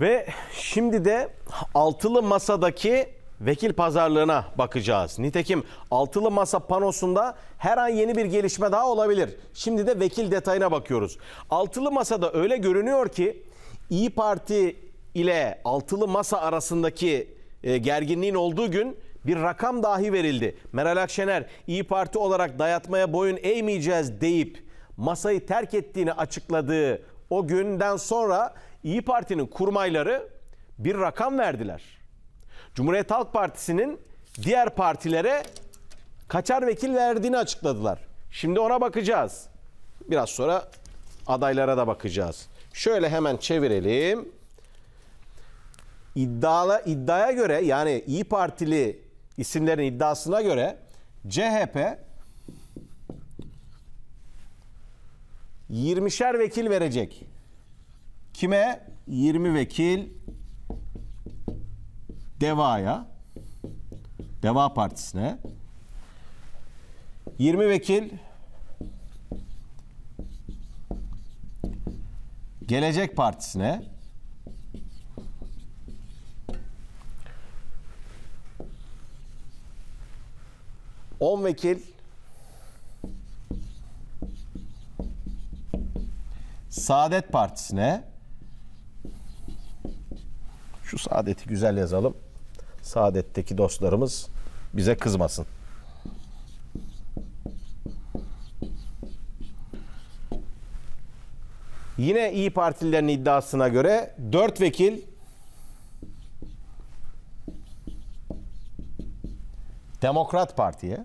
Ve şimdi de altılı masadaki vekil pazarlığına bakacağız. Nitekim altılı masa panosunda her an yeni bir gelişme daha olabilir. Şimdi de vekil detayına bakıyoruz. Altılı masada öyle görünüyor ki İyi Parti ile altılı masa arasındaki e, gerginliğin olduğu gün bir rakam dahi verildi. Meral Akşener İyi Parti olarak dayatmaya boyun eğmeyeceğiz deyip masayı terk ettiğini açıkladığı o günden sonra İyi Parti'nin kurmayları bir rakam verdiler. Cumhuriyet Halk Partisi'nin diğer partilere kaçar vekil verdiğini açıkladılar. Şimdi ona bakacağız. Biraz sonra adaylara da bakacağız. Şöyle hemen çevirelim. İddiala, iddiaya göre yani İyi Partili isimlerin iddiasına göre CHP 20'şer vekil verecek. Kime? 20 vekil Deva'ya, Deva Partisi'ne. 20 vekil Gelecek Partisi'ne. 10 vekil Saadet Partisi'ne Saadeti güzel yazalım. Saadetteki dostlarımız bize kızmasın. Yine İyi Partililerin iddiasına göre 4 vekil Demokrat Parti'ye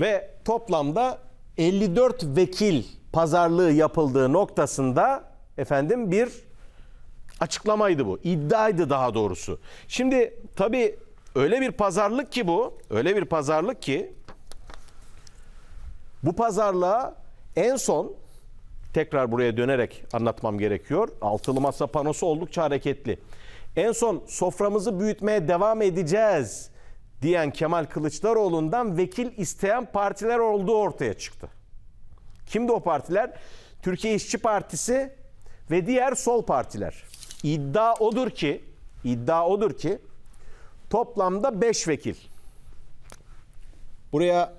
ve toplamda 54 vekil pazarlığı yapıldığı noktasında efendim bir açıklamaydı bu. İddiaydı daha doğrusu. Şimdi tabii öyle bir pazarlık ki bu, öyle bir pazarlık ki bu pazarlığa en son tekrar buraya dönerek anlatmam gerekiyor. Altılı masa panosu oldukça hareketli. En son soframızı büyütmeye devam edeceğiz diyen Kemal Kılıçdaroğlu'ndan vekil isteyen partiler olduğu ortaya çıktı. Kimdi o partiler? Türkiye İşçi Partisi ve diğer sol partiler. İddia odur ki, iddia odur ki toplamda 5 vekil. Buraya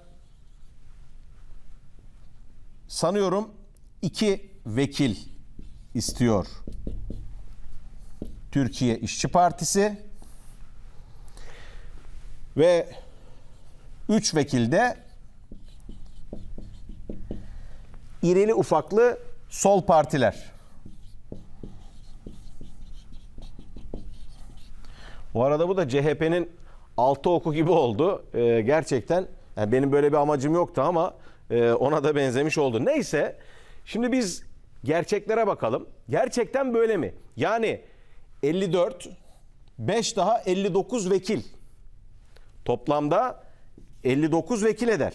sanıyorum 2 vekil istiyor. Türkiye İşçi Partisi ve 3 vekil de irili ufaklı sol partiler. Bu arada bu da CHP'nin altı oku gibi oldu. Ee, gerçekten yani benim böyle bir amacım yoktu ama e, ona da benzemiş oldu. Neyse şimdi biz gerçeklere bakalım. Gerçekten böyle mi? Yani 54, 5 daha 59 vekil. Toplamda 59 vekil eder.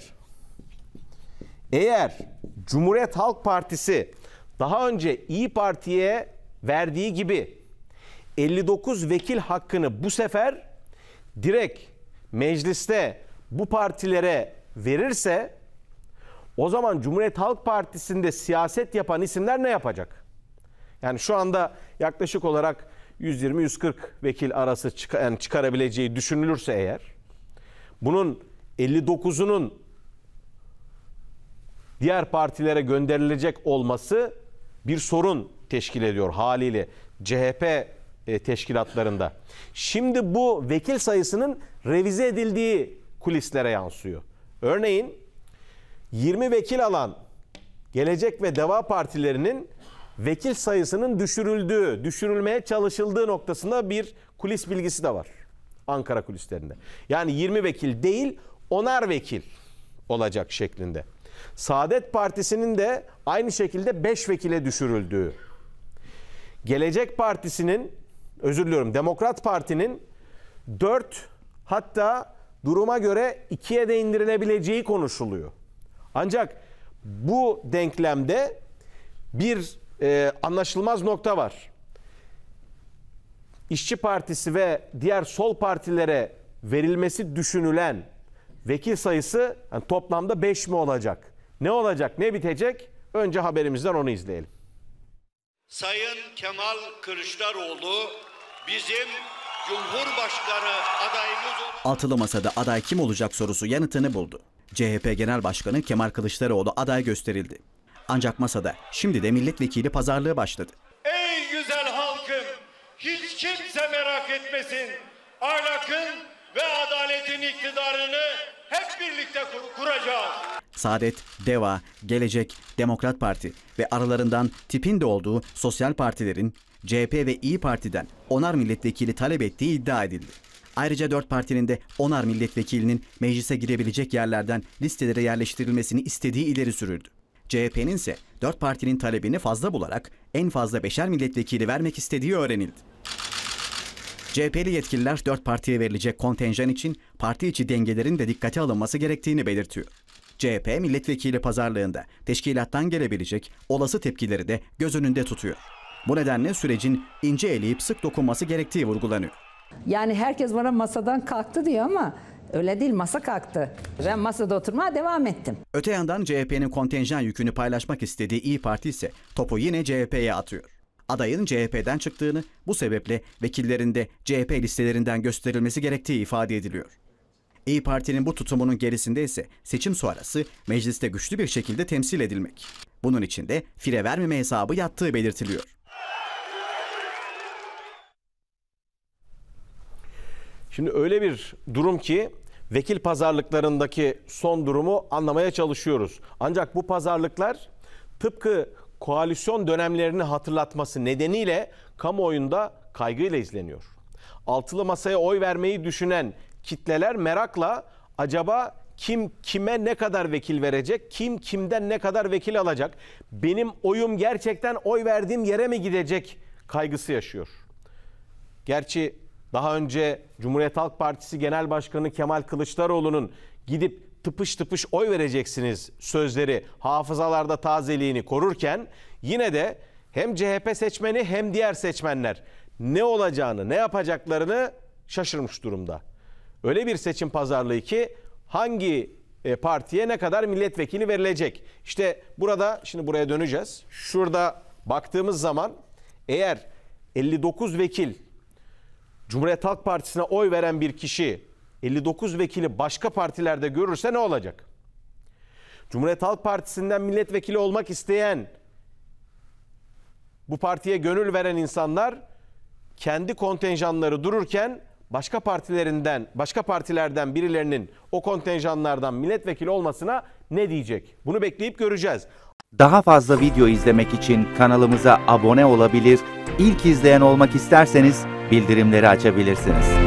Eğer Cumhuriyet Halk Partisi daha önce İyi Parti'ye verdiği gibi 59 vekil hakkını bu sefer direkt mecliste bu partilere verirse o zaman Cumhuriyet Halk Partisi'nde siyaset yapan isimler ne yapacak? Yani şu anda yaklaşık olarak 120-140 vekil arası çık yani çıkarabileceği düşünülürse eğer bunun 59'unun diğer partilere gönderilecek olması bir sorun teşkil ediyor haliyle CHP e, teşkilatlarında. Şimdi bu vekil sayısının revize edildiği kulislere yansıyor. Örneğin 20 vekil alan Gelecek ve Deva partilerinin vekil sayısının düşürüldüğü, düşürülmeye çalışıldığı noktasında bir kulis bilgisi de var. Ankara kulislerinde. Yani 20 vekil değil, onar vekil olacak şeklinde. Saadet Partisi'nin de aynı şekilde 5 vekile düşürüldüğü. Gelecek Partisi'nin, özür diliyorum Demokrat Parti'nin 4 hatta duruma göre 2'ye de indirilebileceği konuşuluyor. Ancak bu denklemde bir e, anlaşılmaz nokta var. İşçi Partisi ve diğer sol partilere verilmesi düşünülen Vekil sayısı yani toplamda 5 mi olacak? Ne olacak? Ne bitecek? Önce haberimizden onu izleyelim. Sayın Kemal Kılıçdaroğlu bizim Cumhurbaşkanı adayımız olur. Altılı masada aday kim olacak sorusu yanıtını buldu. CHP Genel Başkanı Kemal Kılıçdaroğlu aday gösterildi. Ancak masada şimdi de milletvekili pazarlığı başladı. Ey güzel halkım hiç kimse merak etmesin. Ahlakın ve adaletin iktidarını hep birlikte kur kuracağız. Saadet, DEVA, Gelecek, Demokrat Parti ve aralarından tipin de olduğu sosyal partilerin CHP ve İyi Parti'den onar milletvekili talep ettiği iddia edildi. Ayrıca dört partinin de onar milletvekilinin meclise girebilecek yerlerden listelere yerleştirilmesini istediği ileri sürüldü. CHP'nin ise dört partinin talebini fazla bularak en fazla beşer milletvekili vermek istediği öğrenildi. CHP'li yetkililer dört partiye verilecek kontenjan için parti içi dengelerin de dikkate alınması gerektiğini belirtiyor. CHP milletvekili pazarlığında teşkilattan gelebilecek olası tepkileri de göz önünde tutuyor. Bu nedenle sürecin ince eleyip sık dokunması gerektiği vurgulanıyor. Yani herkes bana masadan kalktı diyor ama öyle değil masa kalktı. Ben masada oturmaya devam ettim. Öte yandan CHP'nin kontenjan yükünü paylaşmak istediği İyi Parti ise topu yine CHP'ye atıyor adayın CHP'den çıktığını, bu sebeple vekillerinde CHP listelerinden gösterilmesi gerektiği ifade ediliyor. İyi Parti'nin bu tutumunun gerisinde ise seçim sonrası mecliste güçlü bir şekilde temsil edilmek. Bunun için de fire vermeme hesabı yattığı belirtiliyor. Şimdi öyle bir durum ki vekil pazarlıklarındaki son durumu anlamaya çalışıyoruz. Ancak bu pazarlıklar tıpkı koalisyon dönemlerini hatırlatması nedeniyle kamuoyunda kaygıyla izleniyor. Altılı masaya oy vermeyi düşünen kitleler merakla acaba kim kime ne kadar vekil verecek, kim kimden ne kadar vekil alacak, benim oyum gerçekten oy verdiğim yere mi gidecek kaygısı yaşıyor. Gerçi daha önce Cumhuriyet Halk Partisi Genel Başkanı Kemal Kılıçdaroğlu'nun gidip tıpış tıpış oy vereceksiniz sözleri hafızalarda tazeliğini korurken yine de hem CHP seçmeni hem diğer seçmenler ne olacağını, ne yapacaklarını şaşırmış durumda. Öyle bir seçim pazarlığı ki hangi e, partiye ne kadar milletvekili verilecek? İşte burada şimdi buraya döneceğiz. Şurada baktığımız zaman eğer 59 vekil Cumhuriyet Halk Partisi'ne oy veren bir kişi 59 vekili başka partilerde görürse ne olacak? Cumhuriyet Halk Partisi'nden milletvekili olmak isteyen, bu partiye gönül veren insanlar kendi kontenjanları dururken başka partilerinden, başka partilerden birilerinin o kontenjanlardan milletvekili olmasına ne diyecek? Bunu bekleyip göreceğiz. Daha fazla video izlemek için kanalımıza abone olabilir, ilk izleyen olmak isterseniz bildirimleri açabilirsiniz.